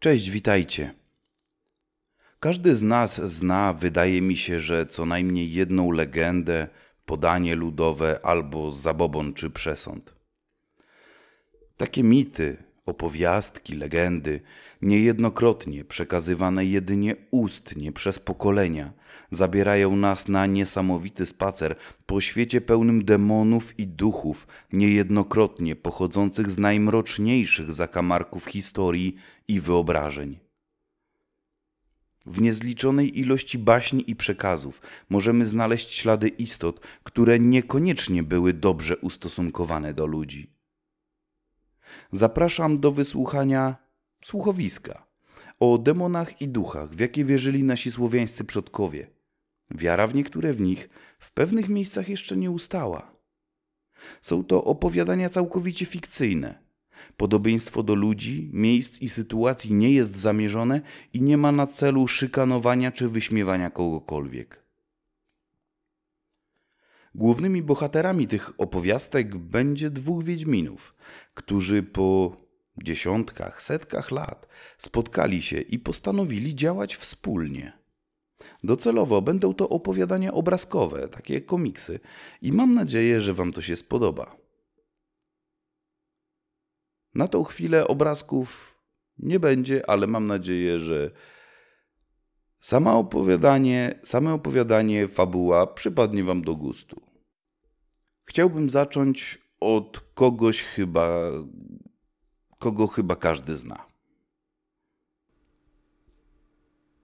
Cześć, witajcie. Każdy z nas zna, wydaje mi się, że co najmniej jedną legendę, podanie ludowe albo zabobon czy przesąd. Takie mity, Opowiastki, legendy, niejednokrotnie przekazywane jedynie ustnie przez pokolenia, zabierają nas na niesamowity spacer po świecie pełnym demonów i duchów, niejednokrotnie pochodzących z najmroczniejszych zakamarków historii i wyobrażeń. W niezliczonej ilości baśni i przekazów możemy znaleźć ślady istot, które niekoniecznie były dobrze ustosunkowane do ludzi. Zapraszam do wysłuchania słuchowiska o demonach i duchach, w jakie wierzyli nasi słowiańscy przodkowie. Wiara w niektóre w nich w pewnych miejscach jeszcze nie ustała. Są to opowiadania całkowicie fikcyjne. Podobieństwo do ludzi, miejsc i sytuacji nie jest zamierzone i nie ma na celu szykanowania czy wyśmiewania kogokolwiek. Głównymi bohaterami tych opowiastek będzie dwóch Wiedźminów, którzy po dziesiątkach, setkach lat spotkali się i postanowili działać wspólnie. Docelowo będą to opowiadania obrazkowe, takie komiksy, i mam nadzieję, że Wam to się spodoba. Na tą chwilę obrazków nie będzie, ale mam nadzieję, że Sama opowiadanie, same opowiadanie, fabuła przypadnie Wam do gustu. Chciałbym zacząć od kogoś chyba, kogo chyba każdy zna.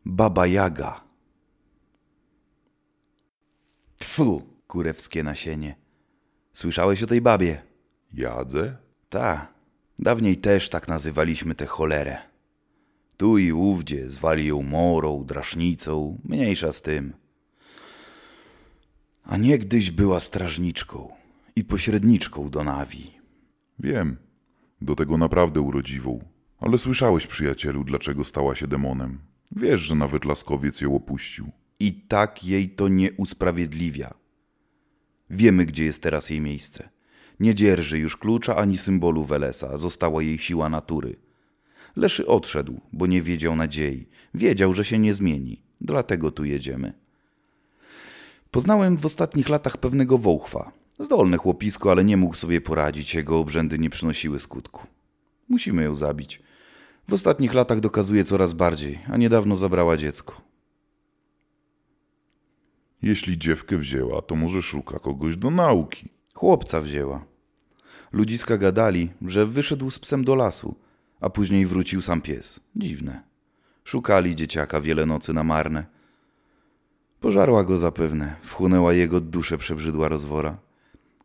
Baba Jaga. Tfu, kurewskie nasienie. Słyszałeś o tej babie? Jadze? Ta. Dawniej też tak nazywaliśmy tę cholerę. Tu i ówdzie zwali ją morą, drasznicą, mniejsza z tym a niegdyś była strażniczką i pośredniczką do Nawi. Wiem, do tego naprawdę urodziwą. Ale słyszałeś, przyjacielu, dlaczego stała się demonem. Wiesz, że nawet laskowiec ją opuścił. I tak jej to nie usprawiedliwia. Wiemy, gdzie jest teraz jej miejsce. Nie dzierży już klucza ani symbolu Welesa, została jej siła natury. Leszy odszedł, bo nie wiedział nadziei. Wiedział, że się nie zmieni. Dlatego tu jedziemy. Poznałem w ostatnich latach pewnego wołchwa. Zdolne chłopisko, ale nie mógł sobie poradzić, jego obrzędy nie przynosiły skutku. Musimy ją zabić. W ostatnich latach dokazuje coraz bardziej, a niedawno zabrała dziecko. Jeśli dziewkę wzięła, to może szuka kogoś do nauki. Chłopca wzięła. Ludziska gadali, że wyszedł z psem do lasu, a później wrócił sam pies. Dziwne. Szukali dzieciaka wiele nocy na marne. Pożarła go zapewne, wchłonęła jego duszę przebrzydła rozwora.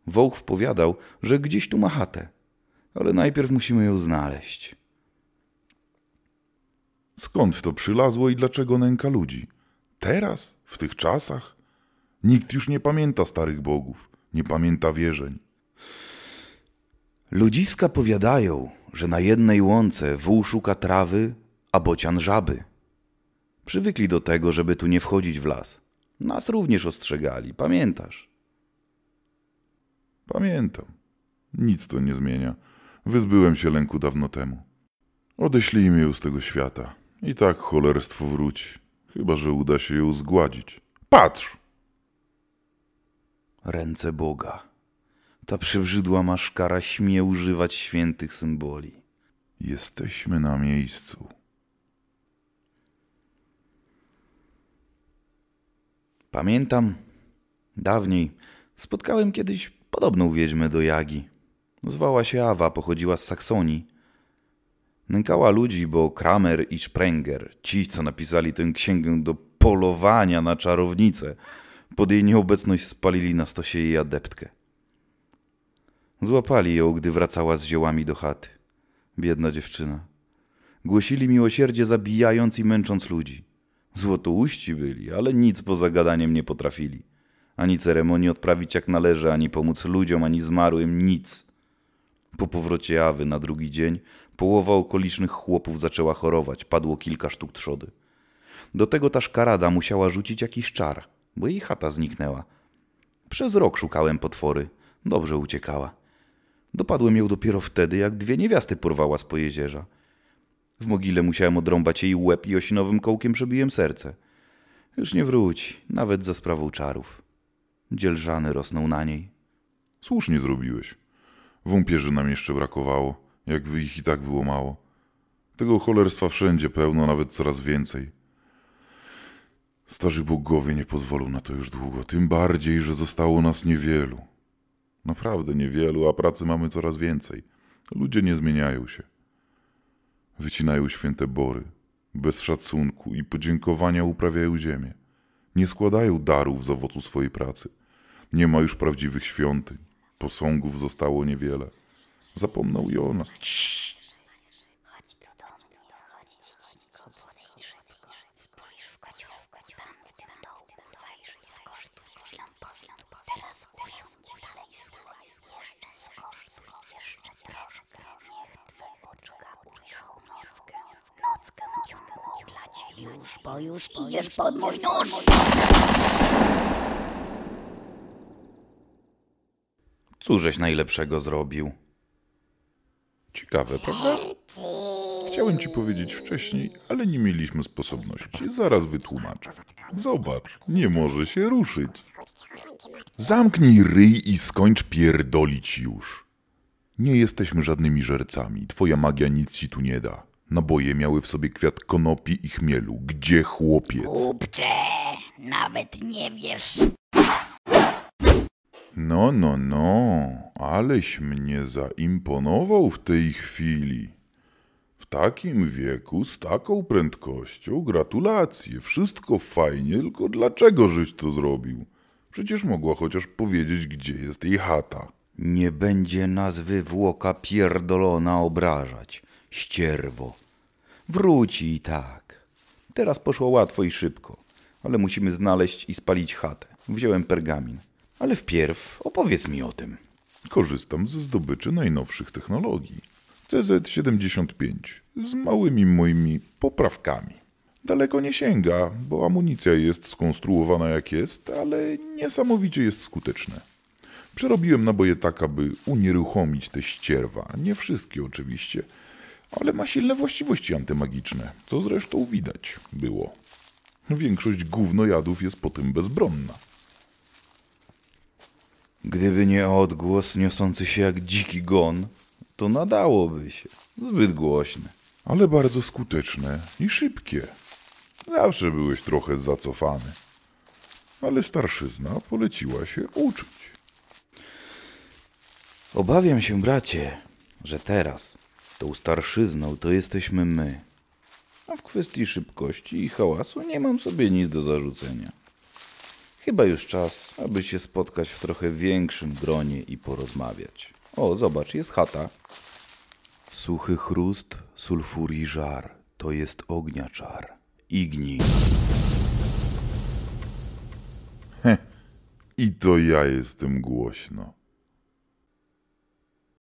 Wołch powiadał, że gdzieś tu ma chatę, ale najpierw musimy ją znaleźć. Skąd to przylazło i dlaczego nęka ludzi? Teraz? W tych czasach? Nikt już nie pamięta starych bogów, nie pamięta wierzeń. Ludziska powiadają, że na jednej łące wół szuka trawy, a bocian żaby. Przywykli do tego, żeby tu nie wchodzić w las. Nas również ostrzegali, pamiętasz? Pamiętam. Nic to nie zmienia. Wyzbyłem się lęku dawno temu. Odeślijmy ją z tego świata. I tak cholerstwo wróci. Chyba, że uda się ją zgładzić. Patrz! Ręce Boga. Ta przebrzydła maszkara śmie używać świętych symboli. Jesteśmy na miejscu. Pamiętam, dawniej spotkałem kiedyś podobną wiedźmę do Jagi. Zwała się Awa, pochodziła z Saksonii. Nękała ludzi, bo Kramer i Sprenger, ci, co napisali tę księgę do polowania na czarownicę, pod jej nieobecność spalili na stosie jej adeptkę. Złapali ją, gdy wracała z ziołami do chaty. Biedna dziewczyna. Głosili miłosierdzie, zabijając i męcząc ludzi. Złotouści byli, ale nic poza gadaniem nie potrafili. Ani ceremonii odprawić jak należy, ani pomóc ludziom, ani zmarłym, nic. Po powrocie awy na drugi dzień połowa okolicznych chłopów zaczęła chorować, padło kilka sztuk trzody. Do tego ta szkarada musiała rzucić jakiś czar, bo jej chata zniknęła. Przez rok szukałem potwory, dobrze uciekała. Dopadłem ją dopiero wtedy, jak dwie niewiasty porwała z pojezierza – w mogile musiałem odrąbać jej łeb i osinowym kołkiem przebiłem serce. Już nie wróci, nawet za sprawą czarów. Dzielżany rosną na niej. Słusznie zrobiłeś. Wąpierzy nam jeszcze brakowało, jakby ich i tak było mało. Tego cholerstwa wszędzie pełno, nawet coraz więcej. Starzy bogowie nie pozwolą na to już długo, tym bardziej, że zostało nas niewielu. Naprawdę niewielu, a pracy mamy coraz więcej. Ludzie nie zmieniają się. Wycinają święte bory, bez szacunku i podziękowania uprawiają ziemię. Nie składają darów z owocu swojej pracy. Nie ma już prawdziwych świątyń. Posągów zostało niewiele. Zapomnął i o nas. już, bo już idziesz pod mój nóż. Cóżeś najlepszego zrobił? Ciekawe, prawda? Chciałem ci powiedzieć wcześniej, ale nie mieliśmy sposobności. Zaraz wytłumaczę. Zobacz, nie może się ruszyć. Zamknij ryj i skończ pierdolić już. Nie jesteśmy żadnymi żercami. Twoja magia nic ci tu nie da. Naboje miały w sobie kwiat konopi i chmielu. Gdzie chłopiec? Kupcze, nawet nie wiesz. No, no, no, aleś mnie zaimponował w tej chwili. W takim wieku, z taką prędkością, gratulacje, wszystko fajnie, tylko dlaczego żeś to zrobił? Przecież mogła chociaż powiedzieć, gdzie jest jej chata. Nie będzie nazwy włoka pierdolona obrażać, ścierwo. Wróci i tak. Teraz poszło łatwo i szybko, ale musimy znaleźć i spalić chatę. Wziąłem pergamin. Ale wpierw opowiedz mi o tym. Korzystam ze zdobyczy najnowszych technologii. CZ-75 z małymi moimi poprawkami. Daleko nie sięga, bo amunicja jest skonstruowana jak jest, ale niesamowicie jest skuteczna. Przerobiłem naboje tak, aby unieruchomić te ścierwa. Nie wszystkie oczywiście, ale ma silne właściwości antymagiczne, co zresztą widać było. Większość gównojadów jest po tym bezbronna. Gdyby nie odgłos niosący się jak dziki gon, to nadałoby się. Zbyt głośne. Ale bardzo skuteczne i szybkie. Zawsze byłeś trochę zacofany. Ale starszyzna poleciła się uczyć. Obawiam się, bracie, że teraz tą starszyzną to jesteśmy my. A w kwestii szybkości i hałasu nie mam sobie nic do zarzucenia. Chyba już czas, aby się spotkać w trochę większym gronie i porozmawiać. O, zobacz, jest chata. Suchy chrust, sulfur i żar. To jest ognia czar. Igni. He, I to ja jestem głośno.